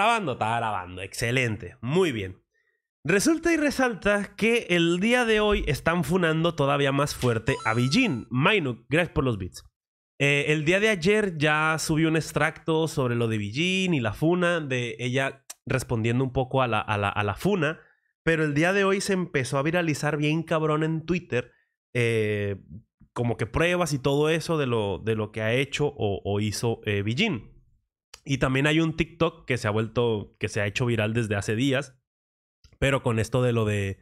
grabando? Está grabando. Excelente. Muy bien. Resulta y resalta que el día de hoy están funando todavía más fuerte a Bijin. Mainuk, gracias por los beats. Eh, el día de ayer ya subió un extracto sobre lo de Bijin y la funa, de ella respondiendo un poco a la, funa, pero el día de hoy se empezó a viralizar bien cabrón en Twitter, eh, como que pruebas y todo eso de lo, que ha hecho o, hizo eh, y también hay un TikTok que se ha vuelto, que se ha hecho viral desde hace días, pero con esto de lo de,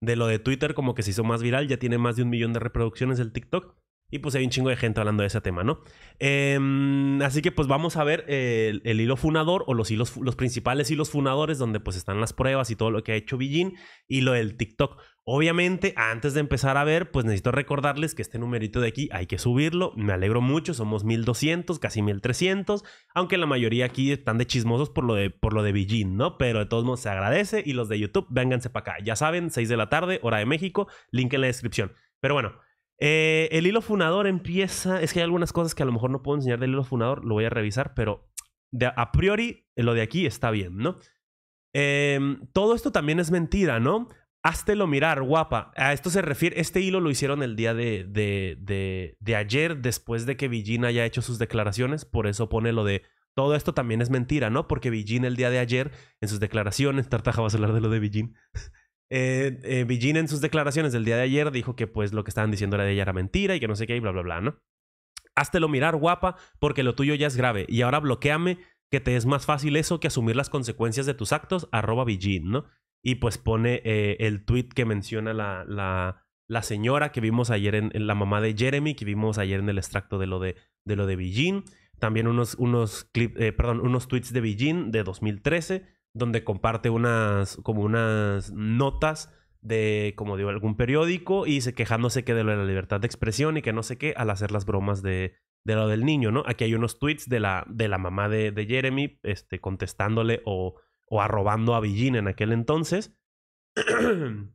de lo de Twitter como que se hizo más viral, ya tiene más de un millón de reproducciones el TikTok. Y pues hay un chingo de gente hablando de ese tema, ¿no? Em, así que pues vamos a ver el, hilo funador o los hilos, los principales hilos funadores donde pues están las pruebas y todo lo que ha hecho Billin y lo del TikTok. Obviamente, antes de empezar a ver, pues necesito recordarles que este numerito de aquí hay que subirlo. Me alegro mucho, somos 1200, casi 1300, aunque la mayoría aquí están de chismosos por lo de, por lo de Beijing, ¿no? Pero de todos modos se agradece y los de YouTube, vénganse para acá. Ya saben, 6 de la tarde, hora de México, link en la descripción. Pero bueno, eh, el hilo funador empieza, es que hay algunas cosas que a lo mejor no puedo enseñar del hilo funador, lo voy a revisar, pero de, a priori lo de aquí está bien, ¿no? Em, todo esto también es mentira, ¿no? Háztelo mirar, guapa. A esto se refiere, este hilo lo hicieron el día de, de, de, ayer, después de que Villina haya hecho sus declaraciones, por eso pone lo de todo esto también es mentira, ¿no? Porque Villina el día de ayer, en sus declaraciones, Tartaja va a hablar de lo de Villin. eh, eh en sus declaraciones del día de ayer dijo que pues lo que estaban diciendo era de ella era mentira y que no sé qué y bla, bla, bla, ¿no? Háztelo mirar, guapa, porque lo tuyo ya es grave. Y ahora bloqueame, que te es más fácil eso que asumir las consecuencias de tus actos, arroba Villin, ¿no? y pues pone eh, el tweet que menciona la, señora que vimos ayer en, la mamá de Jeremy, que vimos ayer en el extracto de lo de, de, lo de Beijing. También unos, unos, eh, perdón, unos tweets de Beijing de 2013, donde comparte unas, como unas notas de, como digo, algún periódico y se quejándose que de lo de la libertad de expresión y que no sé qué al hacer las bromas de, de lo del niño, ¿no? Aquí hay unos tweets de la, de la mamá de, de Jeremy este, contestándole o o arrobando a Beijing en aquel entonces.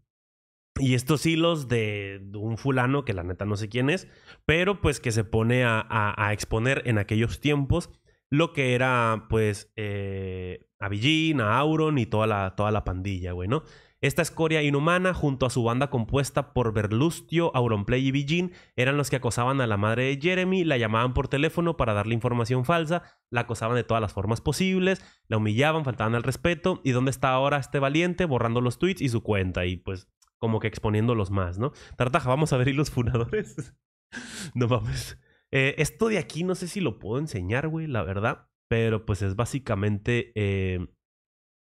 y estos hilos de, un fulano que la neta no sé quién es, pero pues que se pone a, exponer en aquellos tiempos lo que era pues eh, a Beijing, a Auron y toda la, toda la pandilla, güey, ¿no? Esta escoria inhumana, junto a su banda compuesta por Berlustio, Auronplay y Bijin, eran los que acosaban a la madre de Jeremy, la llamaban por teléfono para darle información falsa, la acosaban de todas las formas posibles, la humillaban, faltaban al respeto, y dónde está ahora este valiente borrando los tweets y su cuenta, y pues como que exponiéndolos más, ¿no? Tartaja, vamos a ver y los funadores. no vamos. Eh, esto de aquí no sé si lo puedo enseñar, güey, la verdad, pero pues es básicamente... Eh,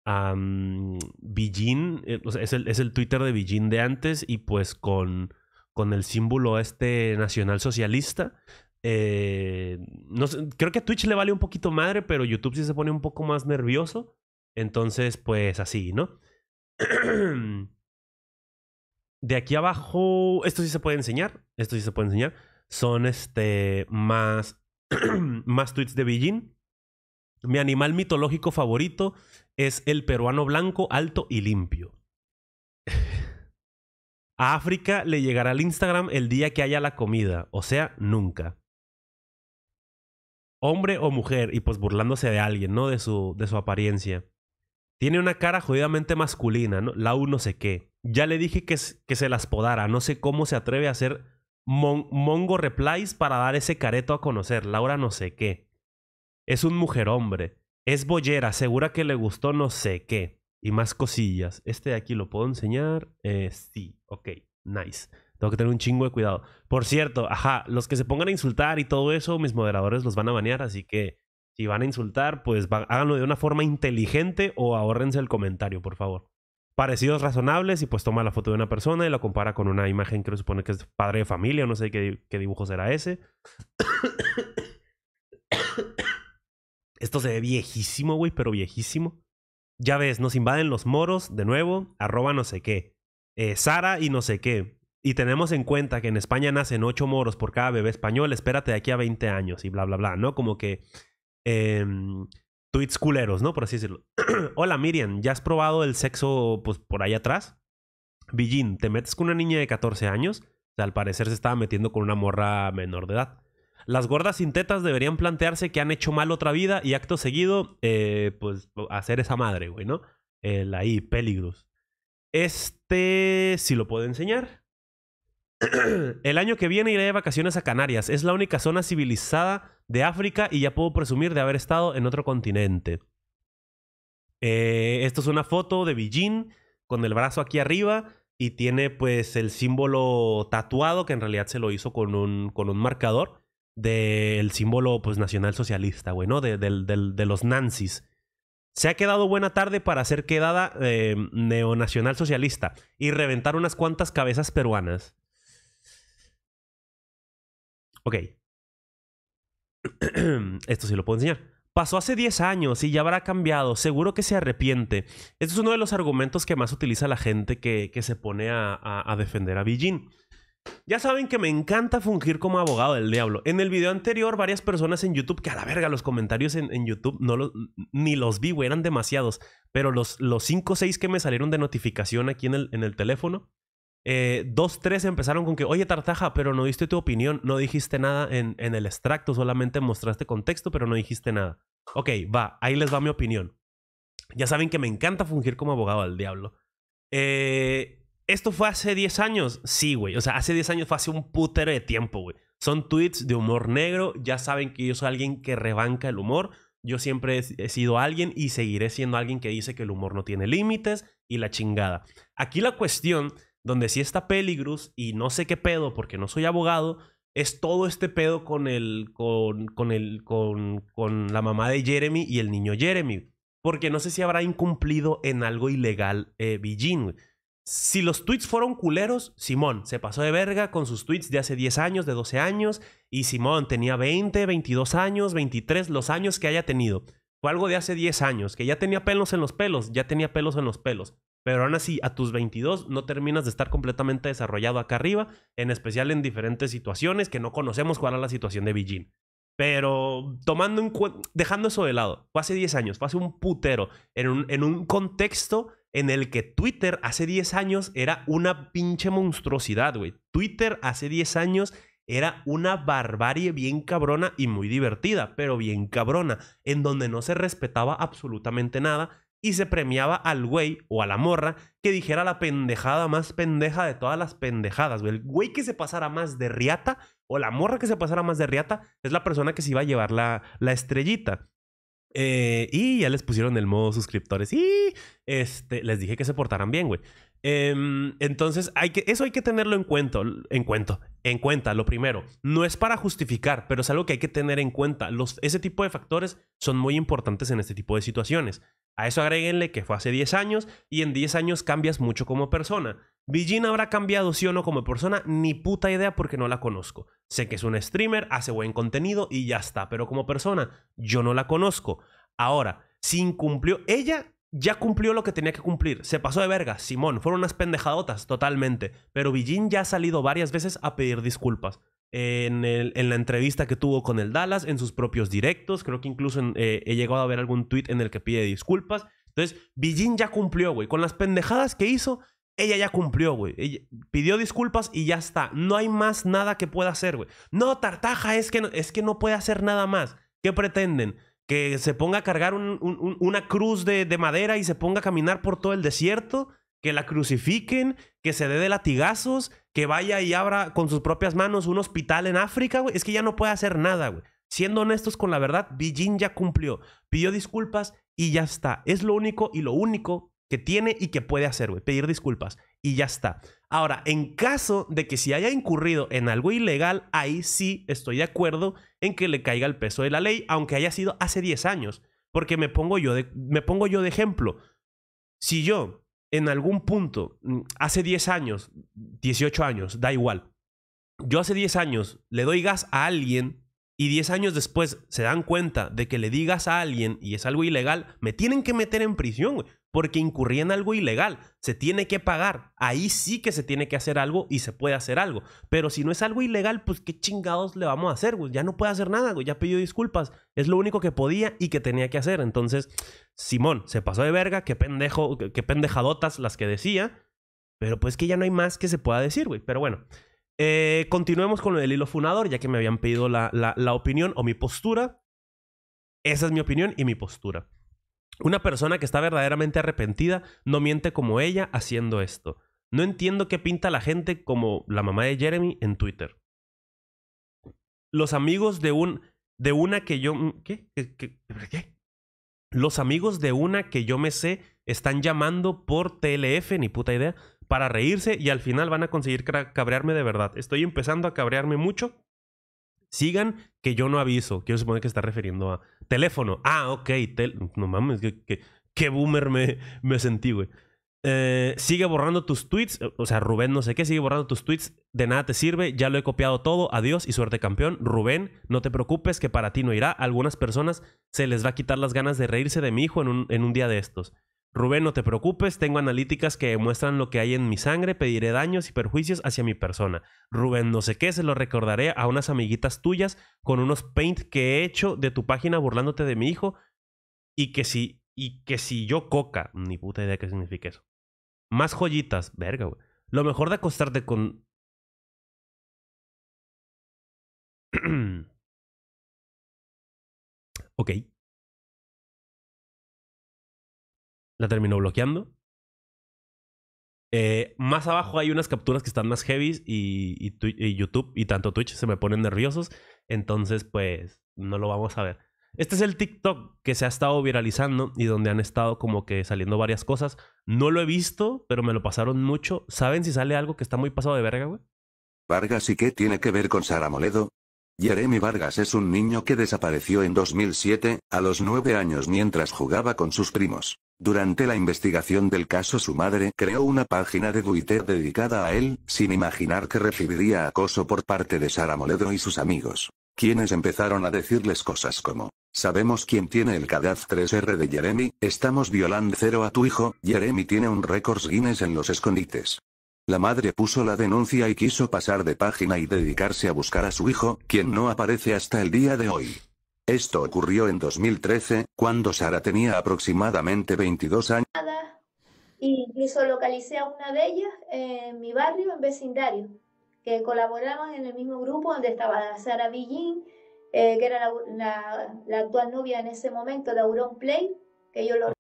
um, Beijing, eh, es el, es el Twitter de Beijing de antes y pues con, con el símbolo este nacional socialista. Eh, no creo que a Twitch le vale un poquito madre, pero YouTube sí se pone un poco más nervioso. Entonces, pues así, ¿no? de aquí abajo, esto sí se puede enseñar, esto sí se puede enseñar. Son este más, más tweets de Beijing. Mi animal mitológico favorito es el peruano blanco, alto y limpio. A África le llegará el Instagram el día que haya la comida, o sea, nunca. Hombre o mujer, y pues burlándose de alguien, ¿no? De su, de su apariencia. Tiene una cara jodidamente masculina, ¿no? Lau no sé qué. Ya le dije que, que se las podara, no sé cómo se atreve a hacer mongo replies para dar ese careto a conocer. Laura no sé qué. Es un mujer-hombre, Es boyera, segura que le gustó no sé qué. Y más cosillas. Este de aquí lo puedo enseñar. Eh, sí, ok, nice. Tengo que tener un chingo de cuidado. Por cierto, ajá, los que se pongan a insultar y todo eso, mis moderadores los van a banear, así que si van a insultar, pues háganlo de una forma inteligente o ahorrense el comentario, por favor. Parecidos razonables y pues toma la foto de una persona y la compara con una imagen que supone que es padre de familia, no sé qué, qué dibujo será ese. Esto se ve viejísimo, güey, pero viejísimo. Ya ves, nos invaden los moros de nuevo, arroba no sé qué. Eh, Sara y no sé qué. Y tenemos en cuenta que en España nacen 8 moros por cada bebé español, espérate de aquí a 20 años y bla, bla, bla, ¿no? Como que... Eh, tweets culeros, ¿no? Por así decirlo. Hola Miriam, ¿ya has probado el sexo pues, por ahí atrás? Billín, ¿te metes con una niña de 14 años? sea, al parecer se estaba metiendo con una morra menor de edad. Las gordas sin tetas deberían plantearse que han hecho mal otra vida y acto seguido, eh, pues hacer esa madre, güey, ¿no? El ahí, Peligros. Este, si lo puedo enseñar. El año que viene iré de vacaciones a Canarias. Es la única zona civilizada de África y ya puedo presumir de haber estado en otro continente. Eh, esto es una foto de Beijing con el brazo aquí arriba y tiene pues el símbolo tatuado que en realidad se lo hizo con un, con un marcador del símbolo pues nacional socialista, güey, ¿no? De, los nazis Se ha quedado buena tarde para ser quedada eh, neonacional socialista y reventar unas cuantas cabezas peruanas. Ok. Esto sí lo puedo enseñar. Pasó hace 10 años y ya habrá cambiado. Seguro que se arrepiente. Este es uno de los argumentos que más utiliza la gente que, que se pone a, a, a defender a Beijing. Ya saben que me encanta fungir como abogado del diablo. En el video anterior, varias personas en YouTube, que a la verga, los comentarios en, YouTube no ni los vi, eran demasiados. Pero los, los 5 o 6 que me salieron de notificación aquí en el, en el teléfono, eh, dos, tres empezaron con que, oye, Tartaja, pero no diste tu opinión, no dijiste nada en, en el extracto, solamente mostraste contexto, pero no dijiste nada. Ok, va, ahí les va mi opinión. Ya saben que me encanta fungir como abogado del diablo. Eh, ¿Esto fue hace 10 años? Sí, güey. O sea, hace 10 años fue hace un putero de tiempo, güey. Son tweets de humor negro. Ya saben que yo soy alguien que rebanca el humor. Yo siempre he sido alguien y seguiré siendo alguien que dice que el humor no tiene límites y la chingada. Aquí la cuestión, donde sí está Peligrus y no sé qué pedo porque no soy abogado, es todo este pedo con el con, con el con, la mamá de Jeremy y el niño Jeremy, porque no sé si habrá incumplido en algo ilegal eh, güey. Si los tweets fueron culeros, Simón se pasó de verga con sus tweets de hace 10 años, de 12 años, y Simón tenía 20, 22 años, 23, los años que haya tenido. Fue algo de hace 10 años, que ya tenía pelos en los pelos, ya tenía pelos en los pelos. Pero aún así, a tus 22 no terminas de estar completamente desarrollado acá arriba, en especial en diferentes situaciones que no conocemos cuál era la situación de Beijing. Pero tomando dejando eso de lado, fue hace 10 años, fue hace un putero, en un, en un contexto en el que Twitter hace 10 años era una pinche monstruosidad, güey. Twitter hace 10 años era una barbarie bien cabrona y muy divertida, pero bien cabrona, en donde no se respetaba absolutamente nada y se premiaba al güey o a la morra que dijera la pendejada más pendeja de todas las pendejadas, güey. El güey que se pasara más de riata o la morra que se pasara más de riata es la persona que se iba a llevar la, la estrellita. Eh, y ya les pusieron el modo suscriptores. Y este, les dije que se portaran bien, güey. Em, entonces, eso hay que tenerlo en cuenta, en cuenta, en cuenta, lo primero. No es para justificar, pero es algo que hay que tener en cuenta. ese tipo de factores son muy importantes en este tipo de situaciones. A eso agréguenle que fue hace 10 años y en 10 años cambias mucho como persona. villina habrá cambiado sí o no como persona, ni puta idea porque no la conozco. Sé que es un streamer, hace buen contenido y ya está, pero como persona yo no la conozco. Ahora, si incumplió, ella ya cumplió lo que tenía que cumplir. Se pasó de verga, Simón. Fueron unas pendejadotas, totalmente. Pero Villín ya ha salido varias veces a pedir disculpas. En, la entrevista que tuvo con el Dallas, en sus propios directos. Creo que incluso eh, he llegado a ver algún tweet en el que pide disculpas. Entonces, Villín ya cumplió, güey. Con las pendejadas que hizo, ella ya cumplió, güey. pidió disculpas y ya está. No hay más nada que pueda hacer, güey. No, Tartaja, es que no, es que no puede hacer nada más. ¿Qué pretenden? que se ponga a cargar una cruz de, de, madera y se ponga a caminar por todo el desierto, que la crucifiquen, que se dé de latigazos, que vaya y abra con sus propias manos un hospital en África, güey. Es que ya no puede hacer nada, güey. Siendo honestos con la verdad, Beijing ya cumplió, pidió disculpas y ya está. Es lo único y lo único que tiene y que puede hacer, güey. Pedir disculpas y ya está. Ahora, en caso de que si haya incurrido en algo ilegal, ahí sí estoy de acuerdo en que le caiga el peso de la ley, aunque haya sido hace 10 años. Porque me pongo yo de, me pongo yo de ejemplo. Si yo en algún punto, mm, hace 10 años, 18 años, da igual, yo hace 10 años le doy gas a alguien y 10 años después se dan cuenta de que le digas a alguien y es algo ilegal, me tienen que meter en prisión, güey porque incurría en algo ilegal. Se tiene que pagar. Ahí sí que se tiene que hacer algo y se puede hacer algo. Pero si no es algo ilegal, pues qué chingados le vamos a hacer, güey. Ya no puede hacer nada, güey. Ya pidió disculpas. Es lo único que podía y que tenía que hacer. Entonces, Simón se pasó de verga. Qué pendejo, qué pendejadotas las que decía. Pero pues que ya no hay más que se pueda decir, güey. Pero bueno. Eh, continuemos con lo del hilo funador, ya que me habían pedido la opinión o mi postura. Esa es mi opinión y mi postura. Una persona que está verdaderamente arrepentida no miente como ella haciendo esto. No entiendo qué pinta la gente como la mamá de Jeremy en Twitter. Los amigos de un de una que yo mm, ¿qué? ¿Qué, Los amigos de una que yo me sé están llamando por TLF, ni puta idea, para reírse y al final van a conseguir cabrearme de verdad. Estoy empezando a cabrearme mucho. Sigan que yo no aviso. Quiero suponer que está refiriendo a Teléfono. Ah, ok. no mames, qué boomer me, me sentí, güey. Eh, sigue borrando tus tweets. Eh, o sea, Rubén no sé qué, sigue borrando tus tweets. De nada te sirve, ya lo he copiado todo. Adiós y suerte campeón. Rubén, no te preocupes que para ti no irá. algunas personas se les va a quitar las ganas de reírse de mi hijo en un, en un día de estos. Rubén, no te preocupes, tengo analíticas que demuestran lo que hay en mi sangre, pediré daños y perjuicios hacia mi persona. Rubén, no sé qué, se lo recordaré a unas amiguitas tuyas con unos paint que he hecho de tu página burlándote de mi hijo y que si, y que si yo coca, ni puta idea qué significa eso. Más joyitas, verga, güey. Lo mejor de acostarte con... ok. terminó bloqueando. Eh, más abajo hay unas capturas que están más heavy y, YouTube y tanto Twitch se me ponen nerviosos. Entonces, pues, no lo vamos a ver. Este es el TikTok que se ha estado viralizando y donde han estado como que saliendo varias cosas. No lo he visto, pero me lo pasaron mucho. ¿Saben si sale algo que está muy pasado de verga, güey? Vargas y qué tiene que ver con Sara Moledo? Jeremy Vargas es un niño que desapareció en 2007, a los nueve años mientras jugaba con sus primos. Durante la investigación del caso su madre creó una página de Twitter dedicada a él, sin imaginar que recibiría acoso por parte de Sara Moledo y sus amigos, quienes empezaron a decirles cosas como, sabemos quién tiene el cadáver 3R de Jeremy, estamos violando cero a tu hijo, Jeremy tiene un récord Guinness en los escondites. La madre puso la denuncia y quiso pasar de página y dedicarse a buscar a su hijo, quien no aparece hasta el día de hoy. Esto ocurrió en 2013, cuando Sara tenía aproximadamente 22 años. Incluso localicé a una de ellas en mi barrio, en vecindario, que colaboraban en el mismo grupo donde estaba Sara Villín, eh, que era la, actual novia en ese momento de Auron Play, que yo lo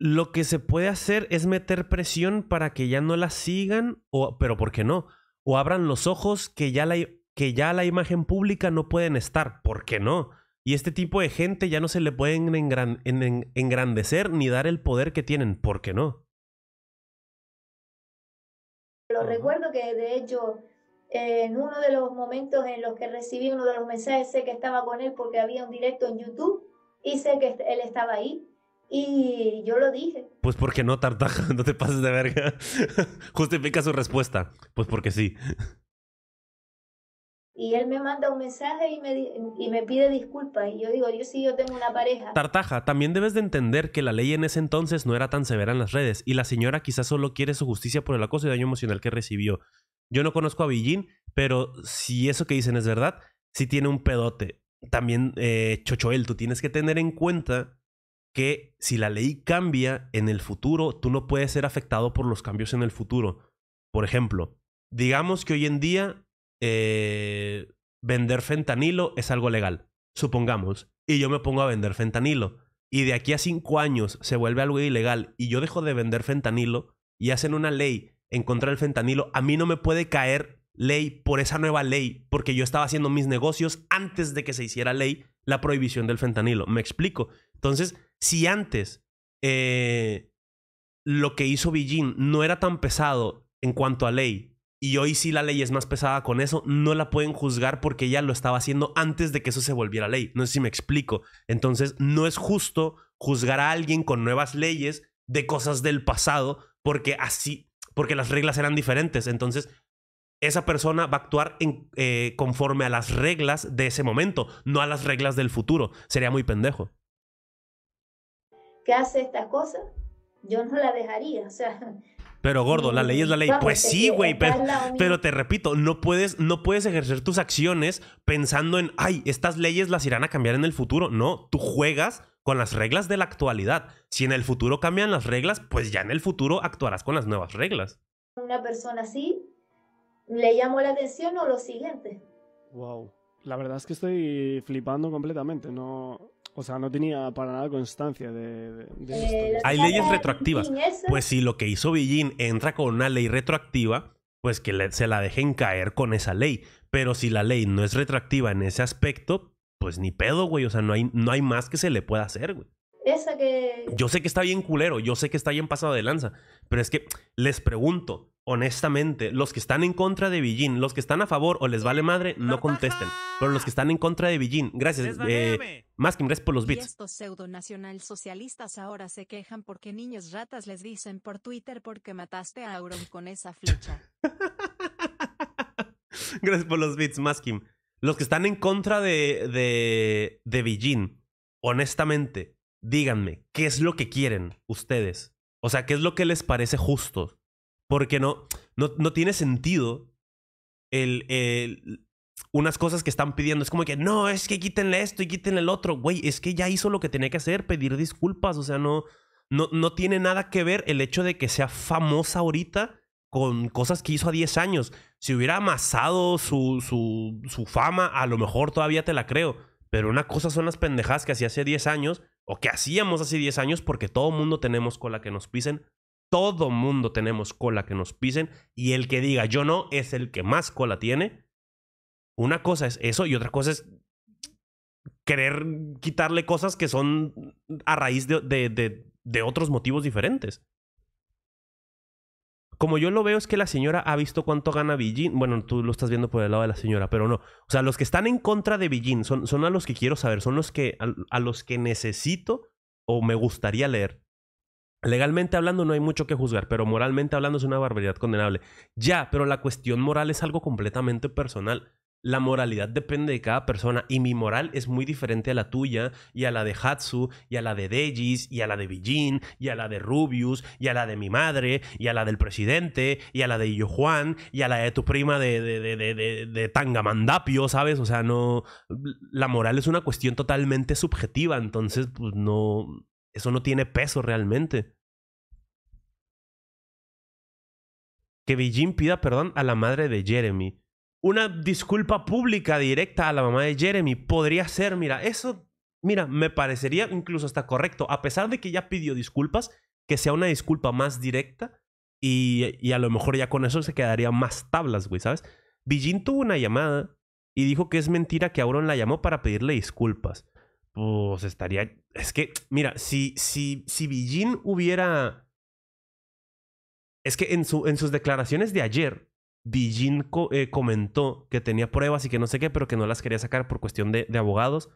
lo que se puede hacer es meter presión para que ya no la sigan, o, pero ¿por qué no? O abran los ojos que ya, la, que ya la imagen pública no pueden estar, ¿por qué no? Y este tipo de gente ya no se le pueden engrandecer ni dar el poder que tienen, ¿por qué no? Lo recuerdo que de hecho en uno de los momentos en los que recibí uno de los mensajes sé que estaba con él porque había un directo en YouTube y sé que él estaba ahí y yo lo dije. Pues porque no, Tartaja, no te pases de verga. Justifica su respuesta. Pues porque sí. Y él me manda un mensaje y me, y me pide disculpas. Y yo digo, yo sí, yo tengo una pareja. Tartaja, también debes de entender que la ley en ese entonces no era tan severa en las redes. Y la señora quizás solo quiere su justicia por el acoso y daño emocional que recibió. Yo no conozco a Villín, pero si eso que dicen es verdad, sí tiene un pedote. También, eh, Chochoel, tú tienes que tener en cuenta que si la ley cambia en el futuro, tú no puedes ser afectado por los cambios en el futuro. Por ejemplo, digamos que hoy en día eh, vender fentanilo es algo legal, supongamos, y yo me pongo a vender fentanilo, y de aquí a cinco años se vuelve algo ilegal y yo dejo de vender fentanilo y hacen una ley en contra del fentanilo, a mí no me puede caer ley por esa nueva ley, porque yo estaba haciendo mis negocios antes de que se hiciera ley la prohibición del fentanilo. Me explico. Entonces, si antes eh, lo que hizo Beijing no era tan pesado en cuanto a ley, y hoy sí la ley es más pesada con eso, no la pueden juzgar porque ella lo estaba haciendo antes de que eso se volviera ley. No sé si me explico. Entonces, no es justo juzgar a alguien con nuevas leyes de cosas del pasado porque así, porque las reglas eran diferentes. Entonces, esa persona va a actuar en, eh, conforme a las reglas de ese momento, no a las reglas del futuro. Sería muy pendejo que hace esta cosa? yo no la dejaría. pero gordo, la ley es la ley. pues sí, güey, pero, pero, te repito, no puedes, no puedes ejercer tus acciones pensando en, ay, estas leyes las irán a cambiar en el futuro. No, tú juegas con las reglas de la actualidad. Si en el futuro cambian las reglas, pues ya en el futuro actuarás con las nuevas reglas. Una persona así le llamó la atención o lo siguiente. Wow, la verdad es que estoy flipando completamente. No, o sea, no tenía para nada constancia de... de, eh, Hay leyes retroactivas. Pues si lo que hizo Villín entra con una ley retroactiva, pues que se la dejen caer con esa ley. Pero si la ley no es retroactiva en ese aspecto, pues ni pedo, güey. O sea, no hay, no hay más que se le pueda hacer, güey. Yo sé que está bien culero, yo sé que está bien pasado de lanza, pero es que les pregunto, honestamente, los que están en contra de Villín, los que están a favor o les vale madre, no contesten. Pero los que están en contra de Villín, gracias. Eh, más que gracias por los bits. estos pseudo nacional socialistas ahora se quejan porque niños ratas les dicen por Twitter porque mataste a Auron con esa flecha. gracias por los bits, Maskim. Los que están en contra de, de, de Beijing, honestamente, díganme, ¿qué es lo que quieren ustedes? O sea, ¿qué es lo que les parece justo? Porque no, no, no tiene sentido el, el, unas cosas que están pidiendo. Es como que, no, es que quítenle esto y quítenle el otro. Güey, es que ya hizo lo que tenía que hacer, pedir disculpas. O sea, no, no, no tiene nada que ver el hecho de que sea famosa ahorita con cosas que hizo a 10 años. Si hubiera amasado su, su, su fama, a lo mejor todavía te la creo. Pero una cosa son las pendejadas que hacía hace 10 años o que hacíamos hace 10 años porque todo mundo tenemos cola que nos pisen, todo mundo tenemos cola que nos pisen y el que diga yo no es el que más cola tiene. Una cosa es eso y otra cosa es querer quitarle cosas que son a raíz de, de, de, de otros motivos diferentes como yo lo veo es que la señora ha visto cuánto gana Billín. Bueno, tú lo estás viendo por el lado de la señora, pero no. O sea, los que están en contra de Billín son, son a los que quiero saber, son los que a, los que necesito o me gustaría leer. Legalmente hablando no hay mucho que juzgar, pero moralmente hablando es una barbaridad condenable. Ya, pero la cuestión moral es algo completamente personal la moralidad depende de cada persona y mi moral es muy diferente a la tuya y a la de Hatsu y a la de Dejis y a la de Beijing y a la de Rubius y a la de mi madre y a la del presidente y a la de Yo Juan y a la de tu prima de, de, Tangamandapio, ¿sabes? O sea, no... La moral es una cuestión totalmente subjetiva, entonces pues no... Eso no tiene peso realmente. Que Beijing pida perdón a la madre de Jeremy una disculpa pública directa a la mamá de Jeremy podría ser, mira, eso, mira, me parecería incluso hasta correcto, a pesar de que ya pidió disculpas, que sea una disculpa más directa y, a lo mejor ya con eso se quedaría más tablas, güey, ¿sabes? Villin tuvo una llamada y dijo que es mentira que Auron la llamó para pedirle disculpas. Pues estaría, es que, mira, si, si, si hubiera... Es que en, su, en sus declaraciones de ayer, Dijin eh, comentó que tenía pruebas y que no sé qué, pero que no las quería sacar por cuestión de, abogados.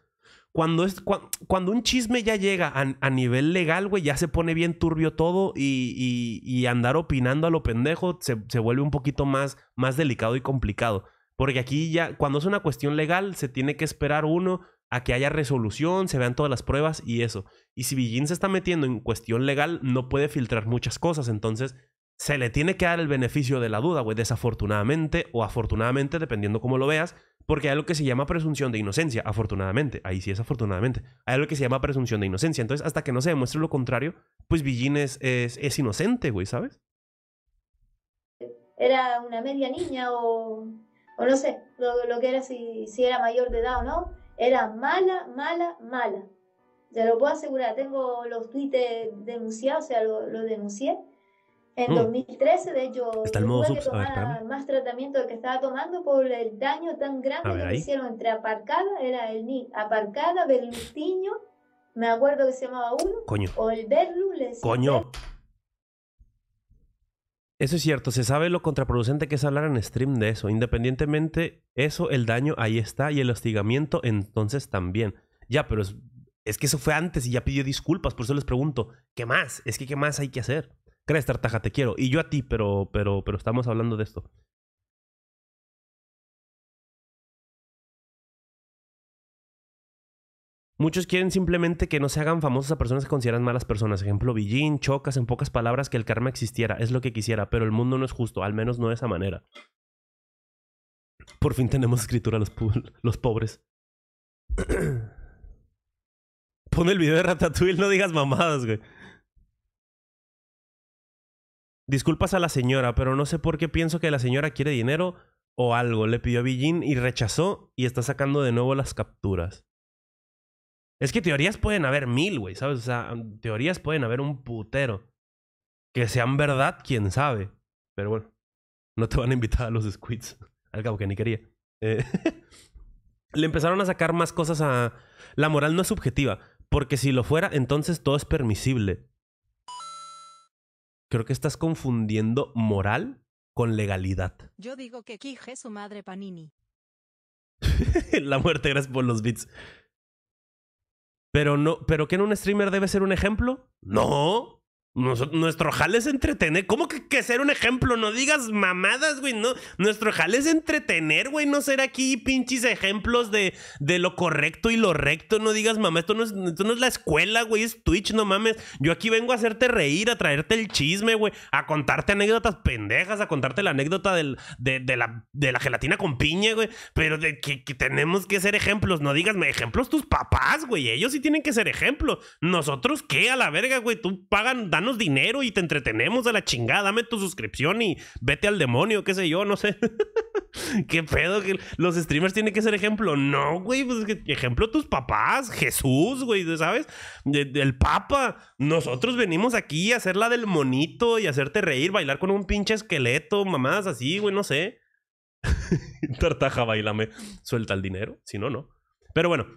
Cuando, es, cuando un chisme ya llega a, nivel legal, güey, ya se pone bien turbio todo y, andar opinando a lo pendejo se, vuelve un poquito más, más delicado y complicado. Porque aquí ya, cuando es una cuestión legal, se tiene que esperar uno a que haya resolución, se vean todas las pruebas y eso. Y si billín se está metiendo en cuestión legal, no puede filtrar muchas cosas. Entonces, se le tiene que dar el beneficio de la duda, güey, desafortunadamente o afortunadamente, dependiendo cómo lo veas, porque hay algo que se llama presunción de inocencia, afortunadamente, ahí sí es afortunadamente, hay algo que se llama presunción de inocencia, entonces hasta que no se demuestre lo contrario, pues Villines es, es, inocente, güey, ¿sabes? Era una media niña o, o no sé, lo, que era si, si era mayor de edad o no, era mala, mala, mala. Ya lo puedo asegurar, tengo los tweets denunciados, o sea, lo denuncié en 2013, de hecho, el más tratamiento que estaba tomando por el daño tan grande que hicieron entre Aparcada, era el ni Aparcada, berlutiño, me acuerdo que se llamaba uno, Coño. o el Berlu, le Coño. Eso es cierto, se sabe lo contraproducente que es hablar en stream de eso. Independientemente, eso, el daño ahí está y el hostigamiento entonces también. Ya, pero es que eso fue antes y ya pidió disculpas, por eso les pregunto, ¿qué más? Es que ¿qué más hay que hacer? crees, Tartaja, te quiero. Y yo a ti, pero, pero, pero estamos hablando de esto. Muchos quieren simplemente que no se hagan famosos a personas que consideran malas personas. Ejemplo, billín Chocas, en pocas palabras, que el karma existiera. Es lo que quisiera, pero el mundo no es justo, al menos no de esa manera. Por fin tenemos escritura los, los pobres. Pon el video de Ratatouille, no digas mamadas, güey disculpas a la señora, pero no sé por qué pienso que la señora quiere dinero o algo. Le pidió a Billin y rechazó y está sacando de nuevo las capturas. Es que teorías pueden haber mil, güey, ¿sabes? O sea, teorías pueden haber un putero. Que sean verdad, quién sabe. Pero bueno, no te van a invitar a los squids. Al cabo que ni quería. Eh, le empezaron a sacar más cosas a... La moral no es subjetiva, porque si lo fuera, entonces todo es permisible creo que estás confundiendo moral con legalidad. Yo digo que quije su madre Panini. la muerte, gracias por los bits. Pero no, pero que en un streamer debe ser un ejemplo? No nuestro Jales es entretener. ¿Cómo que, ser un ejemplo? No digas mamadas, güey. No, nuestro Jales es entretener, güey. No ser aquí pinches ejemplos de, de lo correcto y lo recto. No digas mamá, esto no es, la escuela, güey. Es Twitch, no mames. Yo aquí vengo a hacerte reír, a traerte el chisme, güey. A contarte anécdotas pendejas, a contarte la anécdota del, de, la, de la gelatina con piña, güey. Pero de que, que tenemos que ser ejemplos. No digas ejemplos tus papás, güey. Ellos sí tienen que ser ejemplos. Nosotros qué, a la verga, güey. Tú pagan, dan dinero y te entretenemos a la chingada, dame tu suscripción y vete al demonio, qué sé yo, no sé. ¿Qué pedo? los streamers tienen que ser ejemplo. No, güey, pues ejemplo tus papás, Jesús, güey, ¿sabes? del Papa. Nosotros venimos aquí a hacer la del monito y hacerte reír, bailar con un pinche esqueleto, mamás, así, güey, no sé. Tartaja, bailame, suelta el dinero, si no, no. Pero bueno,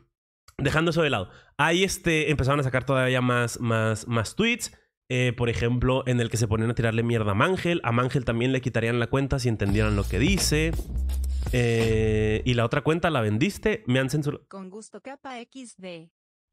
dejando eso de lado, ahí este, empezaron a sacar todavía más, más, más tweets. Eh, por ejemplo, en el que se ponen a tirarle mierda a Mangel. A Mangel también le quitarían la cuenta si entendieran lo que dice. Eh, y la otra cuenta la vendiste. Me han censurado. Con gusto, capa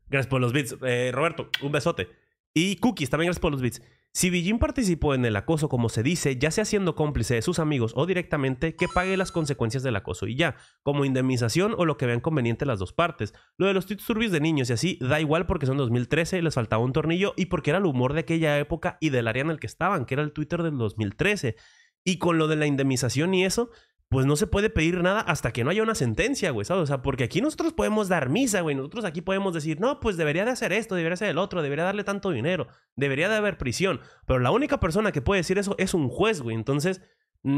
Gracias por los bits. Eh, Roberto, un besote. Y Cookies, también gracias por los bits. Si Villín participó en el acoso, como se dice, ya sea siendo cómplice de sus amigos o directamente, que pague las consecuencias del acoso y ya, como indemnización o lo que vean conveniente las dos partes. Lo de los turbios de niños y así da igual porque son 2013, les faltaba un tornillo y porque era el humor de aquella época y del área en el que estaban, que era el Twitter del 2013. Y con lo de la indemnización y eso, pues no se puede pedir nada hasta que no haya una sentencia, güey, ¿sabes? O sea, porque aquí nosotros podemos dar misa, güey. Nosotros aquí podemos decir, no, pues debería de hacer esto, debería hacer el otro, debería darle tanto dinero, debería de haber prisión. Pero la única persona que puede decir eso es un juez, güey. Entonces,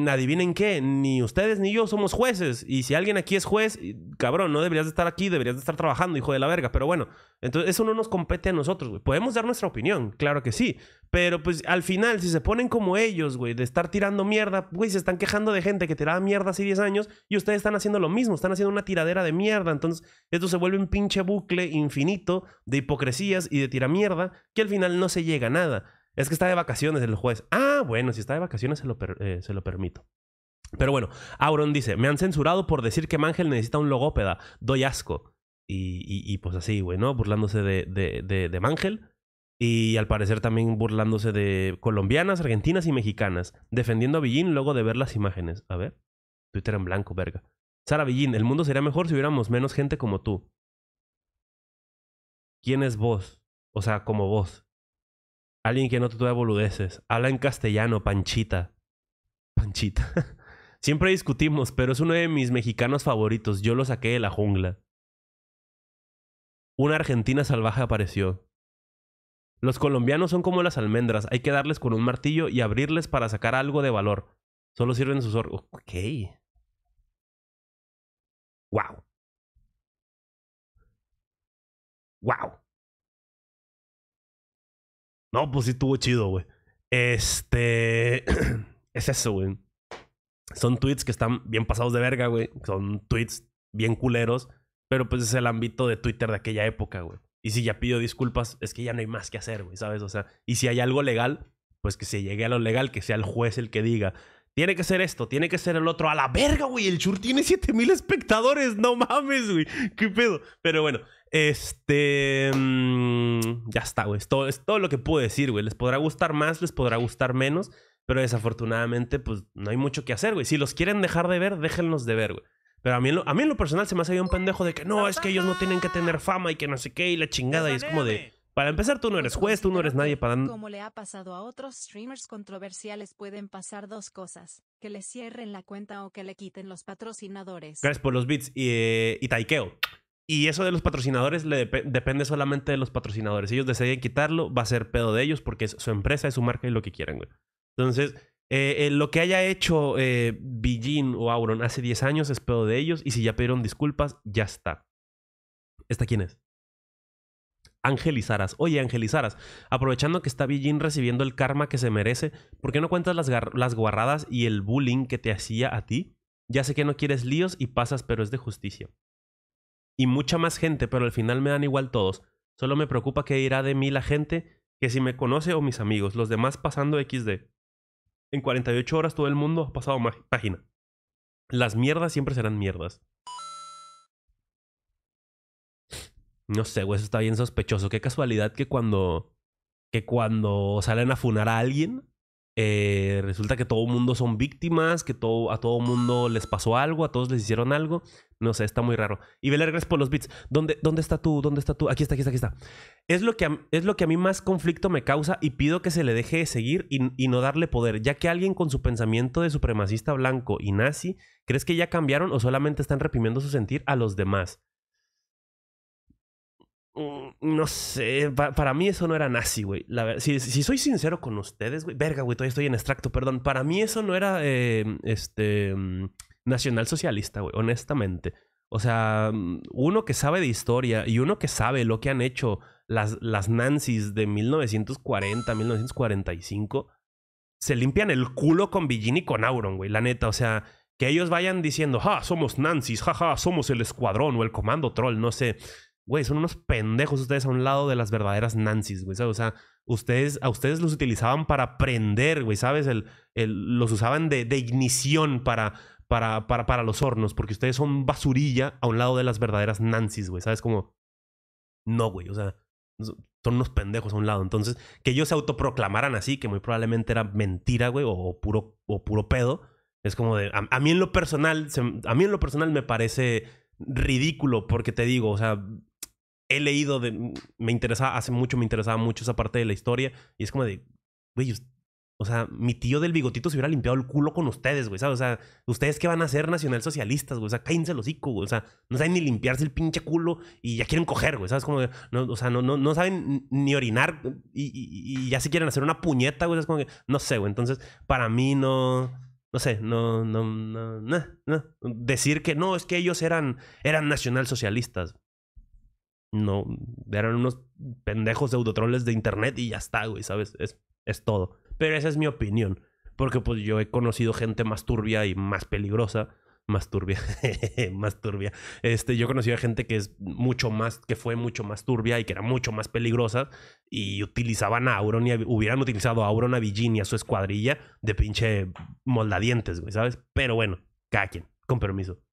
adivinen qué, ni ustedes ni yo somos jueces. Y si alguien aquí es juez, cabrón, no deberías de estar aquí, deberías de estar trabajando, hijo de la verga. Pero bueno, entonces eso no nos compete a nosotros, güey. Podemos dar nuestra opinión, claro que sí. Pero pues al final, si se ponen como ellos, güey, de estar tirando mierda, güey, se están quejando de gente que tiraba mierda hace 10 años y ustedes están haciendo lo mismo, están haciendo una tiradera de mierda. Entonces esto se vuelve un pinche bucle infinito de hipocresías y de mierda que al final no se llega a nada. Es que está de vacaciones el juez. Ah, bueno, si está de vacaciones se lo, eh, se lo permito. Pero bueno, Auron dice, me han censurado por decir que Mangel necesita un logópeda. Doy asco. Y, y, pues así, güey, ¿no? Burlándose de, de, de, de Mangel. Y al parecer también burlándose de colombianas, argentinas y mexicanas. Defendiendo a Villín luego de ver las imágenes. A ver. Twitter en blanco, verga. Sara Villín, el mundo sería mejor si hubiéramos menos gente como tú. ¿Quién es vos? O sea, como vos. Alguien que no te tuve boludeces. Habla en castellano, Panchita. Panchita. Siempre discutimos, pero es uno de mis mexicanos favoritos. Yo lo saqué de la jungla. Una argentina salvaje apareció. Los colombianos son como las almendras. Hay que darles con un martillo y abrirles para sacar algo de valor. Solo sirven sus órganos. Ok. Wow. Wow. No, pues sí estuvo chido, güey. Este. es eso, güey. Son tweets que están bien pasados de verga, güey. Son tweets bien culeros. Pero pues es el ámbito de Twitter de aquella época, güey. Y si ya pido disculpas, es que ya no hay más que hacer, güey, ¿sabes? O sea, y si hay algo legal, pues que se llegue a lo legal, que sea el juez el que diga. Tiene que ser esto, tiene que ser el otro. A la verga, güey. El Chur tiene 7000 espectadores. No mames, güey. ¿Qué pedo? Pero bueno, este. Mm, ya está, güey. Es todo, es todo lo que puedo decir, güey. Les podrá gustar más, les podrá gustar menos. Pero desafortunadamente, pues no hay mucho que hacer, güey. Si los quieren dejar de ver, déjenlos de ver, güey. Pero a mí, a mí en lo personal se me ha salido un pendejo de que no, es que ellos no tienen que tener fama y que no sé qué y la chingada. Y es como de. Para empezar, tú no eres juez, tú no eres nadie para... Como le ha pasado a otros streamers controversiales, pueden pasar dos cosas. Que le cierren la cuenta o que le quiten los patrocinadores. Gracias por los bits y, eh, y taikeo. Y eso de los patrocinadores depende solamente de los patrocinadores. Si ellos deciden quitarlo, va a ser pedo de ellos porque es su empresa, es su marca y lo que quieran, güey. Entonces, eh, eh, lo que haya hecho eh, o Auron hace 10 años es pedo de ellos y si ya pidieron disculpas, ya está. ¿Esta quién es? Angelizaras. Oye, Angelizaras, aprovechando que está Beijing recibiendo el karma que se merece, ¿por qué no cuentas las, las guarradas y el bullying que te hacía a ti? Ya sé que no quieres líos y pasas, pero es de justicia y mucha más gente, pero al final me dan igual todos. Solo me preocupa que irá de mí la gente que si me conoce o mis amigos, los demás pasando XD. En 48 horas todo el mundo ha pasado página. Las mierdas siempre serán mierdas. No sé, güey, eso está bien sospechoso. Qué casualidad que cuando. que cuando salen a funar a alguien, eh, resulta que todo mundo son víctimas, que todo, a todo mundo les pasó algo, a todos les hicieron algo. No sé, está muy raro. Y velar gracias por los bits. ¿Dónde, ¿Dónde está tú? ¿Dónde está tú? Aquí está, aquí está, aquí está. Es lo, que a, es lo que a mí más conflicto me causa y pido que se le deje de seguir y, y no darle poder, ya que alguien con su pensamiento de supremacista blanco y nazi, ¿crees que ya cambiaron o solamente están reprimiendo su sentir a los demás? Mm, no sé, para mí eso no era nazi, güey. Si, soy sincero con ustedes, güey. Verga, güey, todavía estoy en extracto, perdón. Para mí eso no era eh, este mm, nacionalsocialista, güey, honestamente. O sea, mm, uno que sabe de historia y uno que sabe lo que han hecho las, las de 1940, 1945, se limpian el culo con Billini y con Auron, güey, la neta. O sea, que ellos vayan diciendo, ja, somos nazis! ¡Ja, jaja, ja, somos el escuadrón o el comando troll, no sé güey, son unos pendejos ustedes a un lado de las verdaderas Nancy's, güey, ¿sabes? O sea, ustedes, a ustedes los utilizaban para prender, güey, ¿sabes? El, el, los usaban de, de ignición para, para, para, para, los hornos, porque ustedes son basurilla a un lado de las verdaderas Nancy's, güey, ¿sabes? Como, no, güey, o sea, son unos pendejos a un lado. Entonces, que ellos se autoproclamaran así, que muy probablemente era mentira, güey, o, puro, o puro pedo, es como de, a, mí en lo personal, a mí en lo personal me parece ridículo, porque te digo, o sea, he leído de. Me interesaba, hace mucho me interesaba mucho esa parte de la historia. Y es como de. Güey, o sea, mi tío del bigotito se hubiera limpiado el culo con ustedes, güey, ¿sabes? O sea, ¿ustedes qué van a ser nacionalsocialistas, güey? O sea, cállense los hocico, güey. O sea, no saben ni limpiarse el pinche culo y ya quieren coger, güey, ¿sabes? Como que, no, o sea, no, no, no saben ni orinar y, y, ya se quieren hacer una puñeta, güey. Es como que, no sé, güey. Entonces, para mí no... No sé, no, no, no, no, no. Decir que no, es que ellos eran, eran nacionalsocialistas. No, eran unos pendejos pseudotroles de internet y ya está, güey, ¿sabes? Es, todo. Pero esa es mi opinión. Porque pues yo he conocido gente más turbia y más peligrosa. Más turbia. más turbia. Este, yo he a gente que es mucho más, que fue mucho más turbia y que era mucho más peligrosa. Y utilizaban a Auron y hubieran utilizado a Auron, a Virginia, su escuadrilla de pinche moldadientes, güey, ¿sabes? Pero bueno, cada quien. Con permiso.